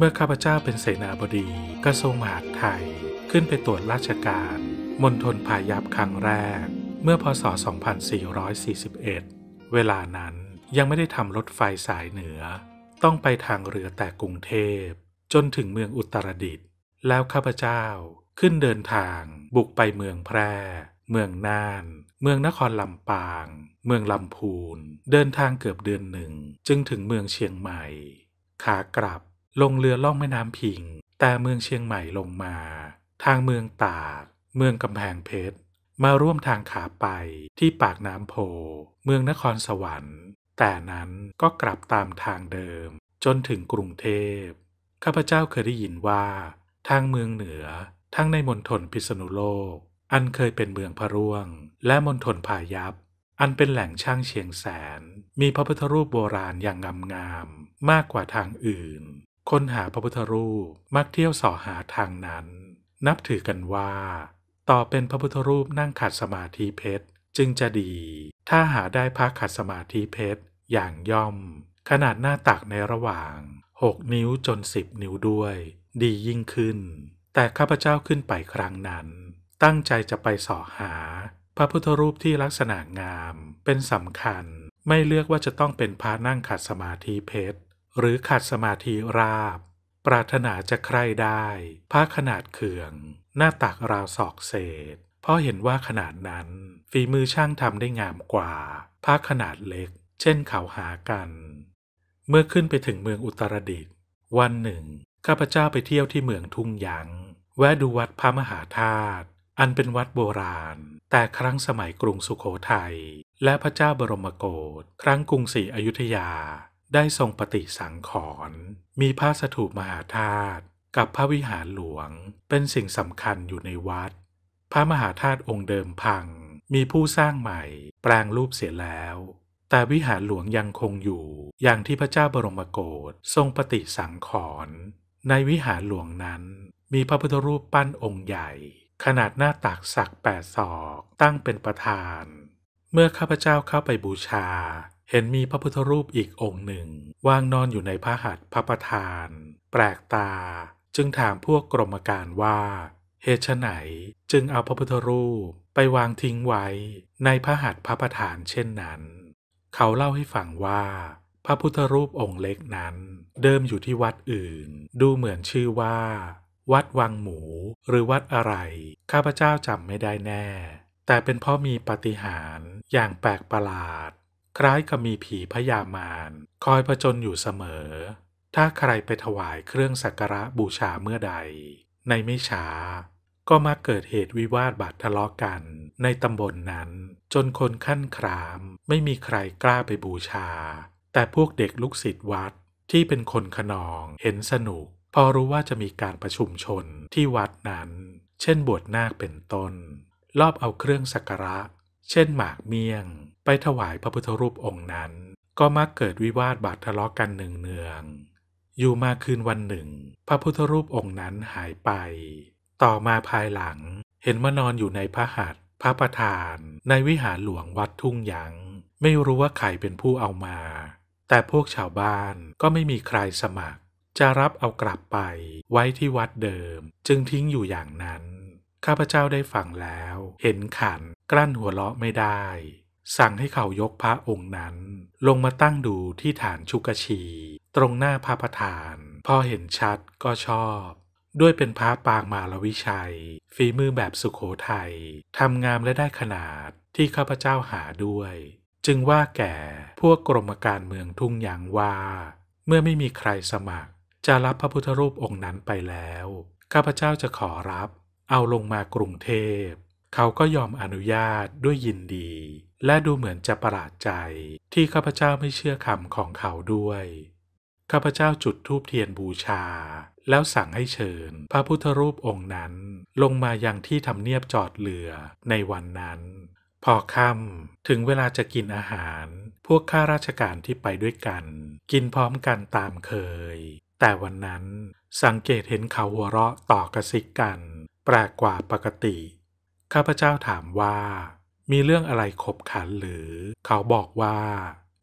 เมื่อข้าพเจ้าเป็นเสนาบดีกระทรวงมหาดไทย ขึ้นไปตรวจราชการ มณฑลพายัพครั้งแรก เมื่อพศ 2441 เวลานั้นยังไม่ได้ทำรถไฟสายเหนือ ต้องไปทางเรือแต่กรุงเทพ จนถึงเมืองอุตรดิตถ์แล้วข้าพเจ้าขึ้นเดินทาง บุกไปเมืองแพร่ เมืองน่าน เมืองนครลำปาง เมืองลำพูน เดินทางเกือบเดือนหนึ่ง จึงถึงเมืองเชียงใหม่ ขากลับลงเรือล่องแม่น้ำพิง แต่เมืองเชียงใหม่ลงมา ทางเมืองตาก เมืองกำแพงเพชร มาร่วมทางขาไปที่ปากน้ำโพ เมืองนครสวรรค์ แต่นั้นก็กลับตามทางเดิมจนถึงกรุงเทพข้าพเจ้าเคยได้ยินว่า ทางเมืองเหนือทั้งในมณฑลพิษณุโลก อันเคยเป็นเมืองพระร่วง และมณฑลพายัพ อันเป็นแหล่งช่างเชียงแสน มีพระพุทธรูปโบราณอย่างงามงามมากกว่าทางอื่นคนหาพระพุทธรูปมักเที่ยวสอหาทางนั้น นับถือกันว่าต่อเป็นพระพุทธรูปนั่งขัดสมาธิเพชรจึงจะดี ถ้าหาได้พระขัดสมาธิเพชรอย่างย่อมขนาดหน้าตักในระหว่างหกนิ้วจนสิบนิ้วด้วย ดียิ่งขึ้น แต่ข้าพเจ้าขึ้นไปครั้งนั้นตั้งใจจะไปสอหา พระพุทธรูปที่ลักษณะงามเป็นสำคัญ ไม่เลือกว่าจะต้องเป็นพระนั่งขัดสมาธิเพชรหรือขาดสมาธิราบ ปรารถนาจะใครได้ผ้าขนาดเขื่อง หน้าตักราวศอกเศษ เพราะเห็นว่าขนาดนั้น ฝีมือช่างทำได้งามกว่าผ้าขนาดเล็ก เช่นเขาหากัน เมื่อขึ้นไปถึงเมืองอุตรดิตถ์วันหนึ่ง ข้าพเจ้าไปเที่ยวที่เมืองทุ่งยังแวะดูวัดพระมหาธาตุ อันเป็นวัดโบราณ แต่ครั้งสมัยกรุงสุขโขทัย และพระเจ้าบรมโกศ ครั้งกรุงศรีอยุธยาได้ทรงปฏิสังขรณ์มีพระสถูปมหาธาตุกับพระวิหารหลวงเป็นสิ่งสำคัญอยู่ในวัด พระมหาธาตุองค์เดิมพัง มีผู้สร้างใหม่แปลงรูปเสียแล้ว แต่วิหารหลวงยังคงอยู่อย่างที่พระเจ้าบรมโกศทรงปฏิสังขรณ์ในวิหารหลวงนั้น มีพระพุทธรูปปั้นองค์ใหญ่ ขนาดหน้าตักสักแปดศอกตั้งเป็นประธาน เมื่อข้าพเจ้าเข้าไปบูชาเห็นมีพระพุทธรูปอีกองค์หนึ่ง วางนอนอยู่ในพระหัตถ์พระประธาน แปลกตา จึงถามพวกกรมการว่า เหตุไหนจึงเอาพระพุทธรูปไปวางทิ้งไว้ในพระหัตถ์พระประธานเช่นนั้น เขาเล่าให้ฟังว่า พระพุทธรูปองค์เล็กนั้น เดิมอยู่ที่วัดอื่น ดูเหมือนชื่อว่า วัดวังหมูหรือวัดอะไร ข้าพเจ้าจำไม่ได้แน่ แต่เป็นเพราะมีปฏิหารอย่างแปลกประหลาดคล้ายกับมีผีพยามารคอยผจญอยู่เสมอ ถ้าใครไปถวายเครื่องสักการะบูชาเมื่อใด ในไม่ช้า ก็มาเกิดเหตุวิวาทบาดทะเลาะกัน ในตำบลนนั้น จนคนขั้นคราม ไม่มีใครกล้าไปบูชา แต่พวกเด็กลูกศิษย์วัดที่เป็นคนขนองเห็นสนุก พอรู้ว่าจะมีการประชุมชนที่วัดนั้น เช่นบวชนาคเป็นต้นรอบเอาเครื่องสักการะเช่นหมากเมี่ยงไปถวายพระพุทธรูปองค์นั้น ก็มักเกิดวิวาทบาดทะเลาะกันเนืองๆอยู่มาคืนวันหนึ่งพระพุทธรูปองค์นั้นหายไป ต่อมาภายหลังเห็นมานอนอยู่ในพระหัตถ์พระประธาน ในวิหารหลวงวัดทุ่งหยางไม่รู้ว่าใครเป็นผู้เอามา แต่พวกชาวบ้านก็ไม่มีใครสมัคร จะรับเอากลับไปไว้ที่วัดเดิม จึงทิ้งอยู่อย่างนั้นข้าพเจ้าได้ฟังแล้ว เห็นขัน กลั้นหัวเราะไม่ได้ สั่งให้เขายกพระองค์นั้น ลงมาตั้งดูที่ฐานชุกชี ตรงหน้าพระประธาน พอเห็นชัดก็ชอบ ด้วยเป็นพระปางมาลวิชัย ฝีมือแบบสุขโขทยัย ทำงามและได้ขนาดที่ข้าพเจ้าหาด้วย จึงว่าแก่พวกกรมการเมืองทุ่งยางว่า เมื่อไม่มีใครสมัคร จะรับพระพุทธรูปองค์นั้นไปแล้ว ข้าพเจ้าจะขอรับเอาลงมากรุงเทพ เขาก็ยอมอนุญาตด้วยยินดี และดูเหมือนจะประหลาดใจที่ข้าพเจ้าไม่เชื่อคำของเขาด้วย ข้าพเจ้าจุดธูปเทียนบูชา แล้วสั่งให้เชิญพระพุทธรูปองค์นั้นลงมายังที่ทำเนียบจอดเรือในวันนั้น พอค่ำถึงเวลาจะกินอาหาร พวกข้าราชการที่ไปด้วยกัน กินพร้อมกันตามเคย แต่วันนั้นสังเกตเห็นเขาหัวเราะต่อกระซิกกันแปลกกว่าปกติ ข้าพเจ้าถามว่ามีเรื่องอะไรขบขันหรือ เขาบอกว่า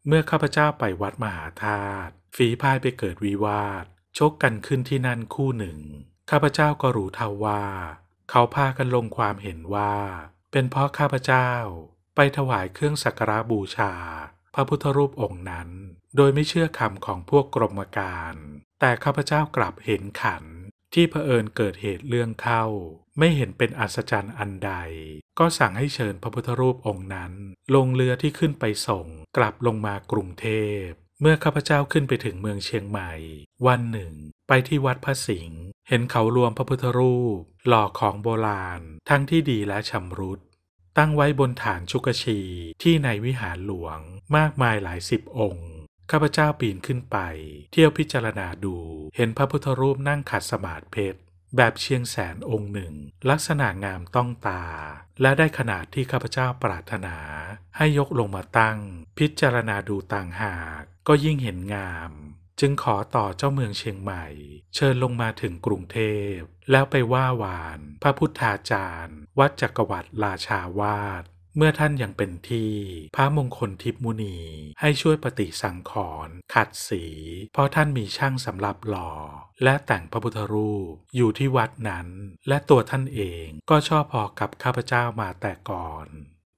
เมื่อข้าพเจ้าไปวัดมหาธาตุฝีพายไปเกิดวิวาทชกกันขึ้นที่นั่นคู่หนึ่ง ข้าพเจ้าก็รู้เท่าว่า เขาพากันลงความเห็นว่า เป็นเพราะข้าพเจ้าไปถวายเครื่องสักการะบูชา พระพุทธรูปองค์นั้น โดยไม่เชื่อคำของพวกกรมการ แต่ข้าพเจ้ากลับเห็นขันที่เผอิญเกิดเหตุเรื่องเข้า ไม่เห็นเป็นอัศจรรย์อันใด ก็สั่งให้เชิญพระพุทธรูปองค์นั้น ลงเรือที่ขึ้นไปส่งกลับลงมากรุงเทพ เมื่อข้าพเจ้าขึ้นไปถึงเมืองเชียงใหม่ วันหนึ่ง ไปที่วัดพระสิงห์เห็นเขารวมพระพุทธรูป หล่อของโบราณทั้งที่ดีและชำรุดตั้งไว้บนฐานชุกชีที่ในวิหารหลวงมากมายหลายสิบองค์ข้าพเจ้าปีนขึ้นไปเที่ยวพิจารณาดู เห็นพระพุทธรูปนั่งขัดสมาธิเพชร แบบเชียงแสนองค์หนึ่ง ลักษณะงามต้องตา และได้ขนาดที่ข้าพเจ้าปรารถนาให้ยกลงมาตั้ง พิจารณาดูต่างหากก็ยิ่งเห็นงาม จึงขอต่อเจ้าเมืองเชียงใหม่ เชิญลงมาถึงกรุงเทพ แล้วไปว่าหวาน พระพุทธาจารย์ วัดจักรวรรดิราชาวาดเมื่อท่านยังเป็นที่ พระมงคลทิพมุนีให้ช่วยปฏิสังขรณ์ขัดสี เพราะท่านมีช่างสำหรับหล่อ และแต่งพระพุทธรูปอยู่ที่วัดนั้น และตัวท่านเองก็ชอบพอกับข้าพเจ้ามาแต่ก่อน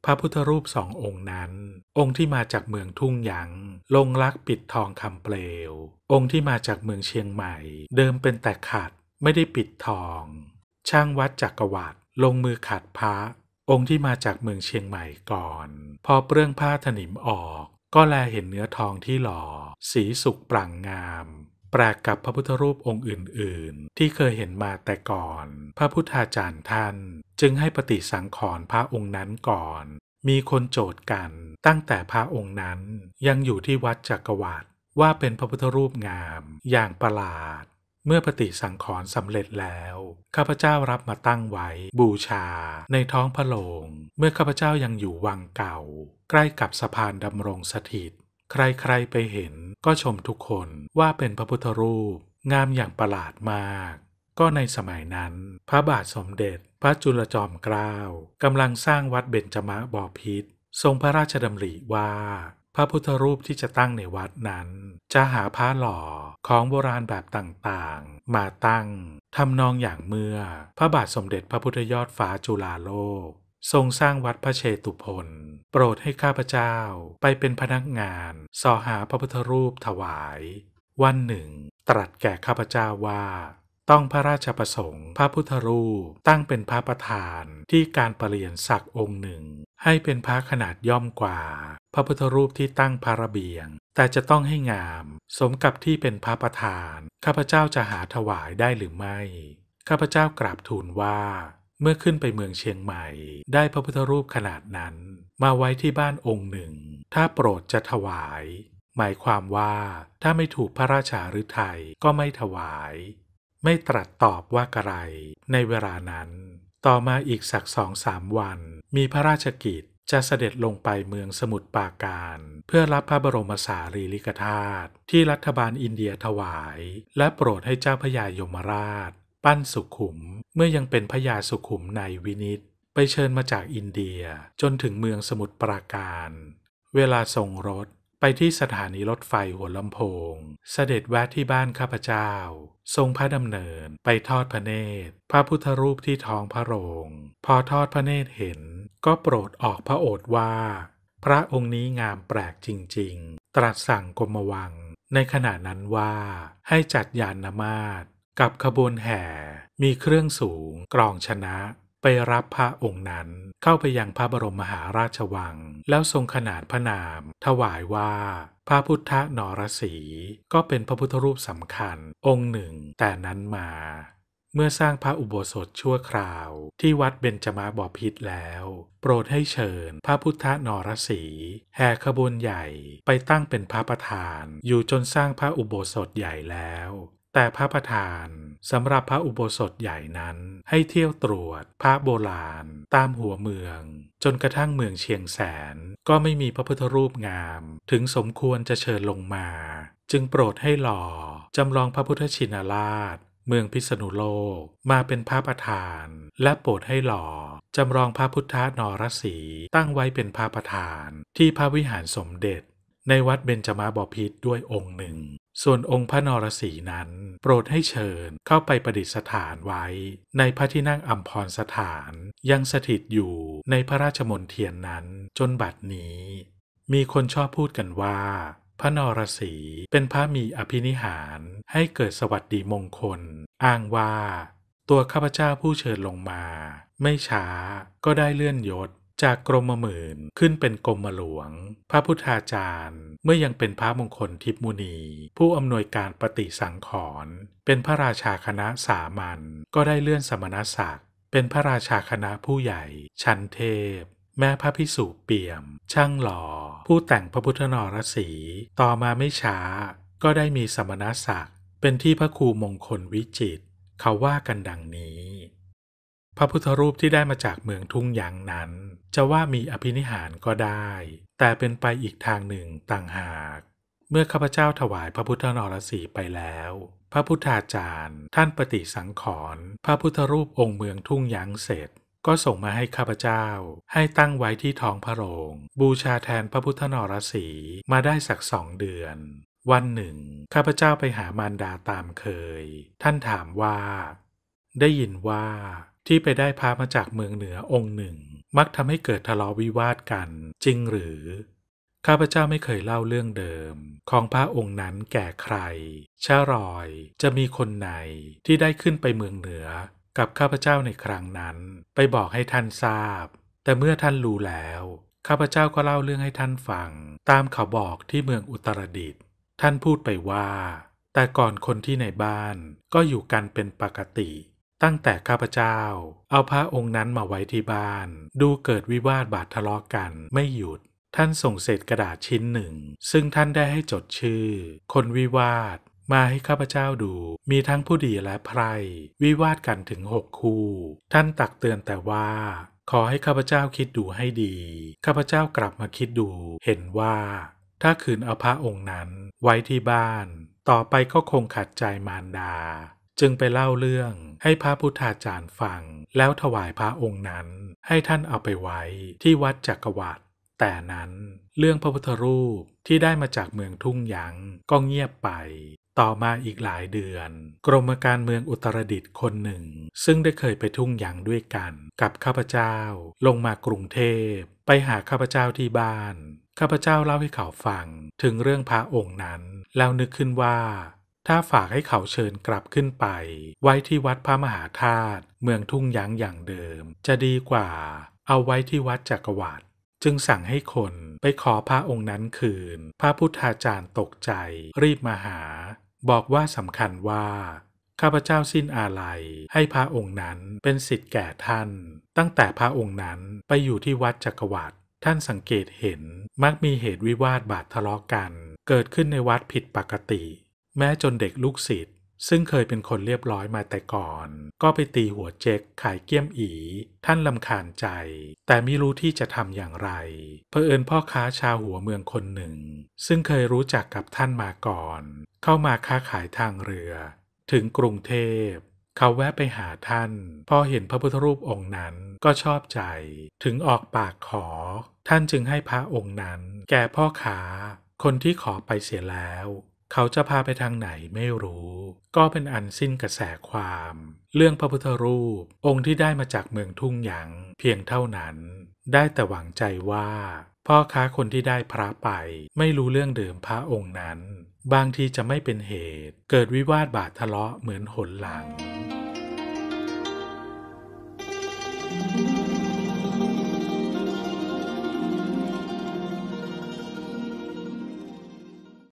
พระพุทธรูปสององค์นั้น องค์ที่มาจากเมืองทุ่งหยางลงรักปิดทองคำเปลว องค์ที่มาจากเมืองเชียงใหม่ เดิมเป็นแต่ขัดไม่ได้ปิดทอง ช่างวัดจักรวรรดิลงมือขัดพระองค์ที่มาจากเมืองเชียงใหม่ก่อนพอเปลื้องผ้าถนิมออกก็แลเห็นเนื้อทองที่หล่อ สีสุกปรั่งงาม แปลกกับพระพุทธรูปองค์อื่นๆ ที่เคยเห็นมาแต่ก่อน พระพุทธาจารย์ท่านจึงให้ปฏิสังขรณ์พระองค์นั้นก่อน มีคนโจทย์กันตั้งแต่พระองค์นั้นยังอยู่ที่วัดจักรวรรดิว่าเป็นพระพุทธรูปงามอย่างประหลาดเมื่อปฏิสังขรณ์สำเร็จแล้ว ข้าพเจ้ารับมาตั้งไว้บูชาในท้องพระโลง เมื่อข้าพเจ้ายังอยู่วังเก่า ใกล้กับสะพานดำรงสถิต ใครๆไปเห็นก็ชมทุกคนว่าเป็นพระพุทธรูป งามอย่างประหลาดมาก ก็ในสมัยนั้น พระบาทสมเด็จพระจุลจอมเกล้ากำลังสร้างวัดเบญจมะบอพิษทรงพระราชดำริว่าพระพุทธรูปที่จะตั้งในวัดนั้น จะหาพระหล่อของโบราณแบบต่างๆ มาตั้งทำนองอย่างเมื่อพระบาทสมเด็จพระพุทธยอดฟ้าจุฬาโลก ทรงสร้างวัดพระเชตุพนโปรดให้ข้าพเจ้าไปเป็นพนักงานสอหาพระพุทธรูปถวาย วันหนึ่ง ตรัสแก่ข้าพเจ้าว่าต้องพระราชประสงค์ พระพุทธรูปตั้งเป็นพระประธานที่การเปลี่ยนศักดิ์องค์หนึ่ง ให้เป็นพระขนาดย่อมกว่า พระพุทธรูปที่ตั้งพระระเบียง แต่จะต้องให้งาม สมกับที่เป็นพระประธานข้าพเจ้าจะหาถวายได้หรือไม่ข้าพเจ้ากราบทูลว่า เมื่อขึ้นไปเมืองเชียงใหม่ ได้พระพุทธรูปขนาดนั้น มาไว้ที่บ้านองค์หนึ่ง ถ้าโปรดจะถวายหมายความว่าถ้าไม่ถูกพระราชาฤทัยก็ไม่ถวายไม่ตรัสตอบว่าไรในเวลานั้น ต่อมาอีกสักสองสามวัน มีพระราชกิจจะเสด็จลงไปเมืองสมุทรปราการ เพื่อรับพระบรมสารีริกธาตุที่รัฐบาลอินเดียถวาย และโปรดให้เจ้าพญายมราช ปั้นสุขุมเมื่อยังเป็นพญาสุขุมในวินิตไปเชิญมาจากอินเดียจนถึงเมืองสมุทรปราการ เวลาส่งรถไปที่สถานีรถไฟหัวลำโพง เสด็จแวะที่บ้านข้าพเจ้า ทรงพระดำเนินไปทอดพระเนตร พระพุทธรูปที่ท้องพระโรง พอทอดพระเนตรเห็น ก็โปรดออกพระโอษฐ์ว่า พระองค์นี้งามแปลกจริงๆ ตรัสสั่งกรมวัง ในขณะนั้นว่า ให้จัดยานนามาตกับขบวนแห่ มีเครื่องสูงกรองชนะไปรับพระองค์นั้นเข้าไปยังพระบรมมหาราชวัง แล้วทรงขนานพระนาม ถวายว่าพระพุทธนรสีก็เป็นพระพุทธรูปสำคัญองค์หนึ่ง แต่นั้นมา เมื่อสร้างพระอุโบสถชั่วคราว ที่วัดเบญจมาบพิษแล้ว โปรดให้เชิญพระพุทธนรสี แห่ขบวนใหญ่ไปตั้งเป็นพระประธาน อยู่จนสร้างพระอุโบสถใหญ่แล้วแต่พระประธานสำหรับพระอุโบสถใหญ่นั้นให้เที่ยวตรวจ พระโบราณ ตามหัวเมือง จนกระทั่งเมืองเชียงแสน ก็ไม่มีพระพุทธรูปงาม ถึงสมควรจะเชิญลงมา จึงโปรดให้หล่อจำลองพระพุทธชินราช เมืองพิษณุโลกมาเป็นพระประธาน และโปรดให้หล่อจำลองพระพุทธนรสีตั้งไว้เป็นพระประธาน ที่พระวิหารสมเด็จ ในวัดเบญจมาบพิตรด้วยองค์หนึ่งส่วนองค์พระนรสีนั้นโปรดให้เชิญเข้าไปประดิษฐานไว้ ในพระที่นั่งอัมพรสถานยังสถิตอยู่ในพระราชมนเทียนนั้นจนบัดนี้ มีคนชอบพูดกันว่า พระนรสีเป็นพระมีอภินิหารให้เกิดสวัสดีมงคล อ้างว่าตัวข้าพเจ้าผู้เชิญลงมาไม่ช้าก็ได้เลื่อนยศจากกรมหมื่นขึ้นเป็นกรมหลวงพระพุทธาจารย์เมื่อยังเป็นพระมงคลทิพมุนี ผู้อำนวยการปฏิสังขรณ์เป็นพระราชาคณะสามัญก็ได้เลื่อนสมณศักดิ์เป็นพระราชาคณะผู้ใหญ่ชั้นเทพแม่พระพิสุเปี่ยม ช่างหล่อผู้แต่งพระพุทธนรสีต่อมาไม่ช้า ก็ได้มีสมณศักดิ์เป็นที่พระครูมงคลวิจิตเขาว่ากันดังนี้พระพุทธรูปที่ได้มาจากเมืองทุ่งยางนั้น จะว่ามีอภินิหารก็ได้ แต่เป็นไปอีกทางหนึ่งต่างหาก เมื่อข้าพเจ้าถวายพระพุทธนรสีไปแล้ว พระพุทธาจารย์ท่านปฏิสังขรณ์พระพุทธรูปองค์เมืองทุ่งยางเสร็จ ก็ส่งมาให้ข้าพเจ้าให้ตั้งไว้ที่ท้องพระโรงบูชาแทนพระพุทธนรสีมาได้สักสองเดือน วันหนึ่งข้าพเจ้าไปหามารดาตามเคย ท่านถามว่า ได้ยินว่าที่ไปได้พามาจากเมืองเหนือองค์หนึ่ง มักทำให้เกิดทะเลาะวิวาทกัน จริงหรือ ข้าพเจ้าไม่เคยเล่าเรื่องเดิม ของพระองค์นั้นแก่ใครชารอยจะมีคนไหนที่ได้ขึ้นไปเมืองเหนือกับข้าพเจ้าในครั้งนั้น ไปบอกให้ท่านทราบ แต่เมื่อท่านรู้แล้ว ข้าพเจ้าก็เล่าเรื่องให้ท่านฟัง ตามเขาบอกที่เมืองอุตรดิตท่านพูดไปว่า แต่ก่อนคนที่ในบ้านก็อยู่กันเป็นปกติตั้งแต่ข้าพเจ้าเอาพระองค์นั้นมาไว้ที่บ้าน ดูเกิดวิวาทบาดทะเลาะกันไม่หยุด ท่านส่งเศษกระดาษชิ้นหนึ่ง ซึ่งท่านได้ให้จดชื่อคนวิวาทมาให้ข้าพเจ้าดู มีทั้งผู้ดีและไพรวิวาทกันถึงหกคู่ ท่านตักเตือนแต่ว่า ขอให้ข้าพเจ้าคิดดูให้ดี ข้าพเจ้ากลับมาคิดดู เห็นว่า ถ้าคืนเอาพระองค์นั้นไว้ที่บ้าน ต่อไปก็คงขัดใจมารดาจึงไปเล่าเรื่องให้พระพุทธาจารย์ฟัง แล้วถวายพระองค์นั้น ให้ท่านเอาไปไว้ที่วัดจักรวรรดิแต่นั้น เรื่องพระพุทธรูปที่ได้มาจากเมืองทุ่งยังก็เงียบไป ต่อมาอีกหลายเดือน กรมการเมืองอุตรดิตถ์คนหนึ่ง ซึ่งได้เคยไปทุ่งยังด้วยกัน กับข้าพเจ้าลงมากรุงเทพ ไปหาข้าพเจ้าที่บ้าน ข้าพเจ้าเล่าให้เขาฟังถึงเรื่องพระองค์นั้น แล้วนึกขึ้นว่าถ้าฝากให้เขาเชิญกลับขึ้นไป ไว้ที่วัดพระมหาธาตุเมืองทุ่งยั้งอย่างเดิม จะดีกว่าเอาไว้ที่วัดจักรวรรดิจึงสั่งให้คนไปขอพระองค์นั้นคืน พระพุทธาจารย์ตกใจ รีบมาหา บอกว่าสำคัญว่าข้าพเจ้าสิ้นอาลัยให้พระองค์นั้นเป็นสิทธิ์แก่ท่าน ตั้งแต่พระองค์นั้นไปอยู่ที่วัดจักรวรรดิท่านสังเกตเห็นมักมีเหตุวิวาทบาดทะเลาะกกัน เกิดขึ้นในวัดผิดปกติแม้จนเด็กลูกศิษย์ซึ่งเคยเป็นคนเรียบร้อยมาแต่ก่อน ก็ไปตีหัวเจ๊กขายเกี้ยมอีท่านลำคาญใจ แต่ไม่รู้ที่จะทำอย่างไรเพอเอิญพ่อค้าชาวหัวเมืองคนหนึ่ง ซึ่งเคยรู้จักกับท่านมาก่อน เข้ามาค้าขายทางเรือ ถึงกรุงเทพ เขาแวะไปหาท่านพอเห็นพระพุทธรูปองค์นั้นก็ชอบใจ ถึงออกปากขอ ท่านจึงให้พระองค์นั้น แก่พ่อค้า คนที่ขอไปเสียแล้วเขาจะพาไปทางไหนไม่รู้ ก็เป็นอันสิ้นกระแสความ เรื่องพระพุทธรูป องค์ที่ได้มาจากเมืองทุ่งหยาง เพียงเท่านั้น ได้แต่หวังใจว่าพ่อค้าคนที่ได้พระไปไม่รู้เรื่องเดิมพระองค์นั้น บางทีจะไม่เป็นเหตุ เกิดวิวาทบาดทะเลาะเหมือนหนหลัง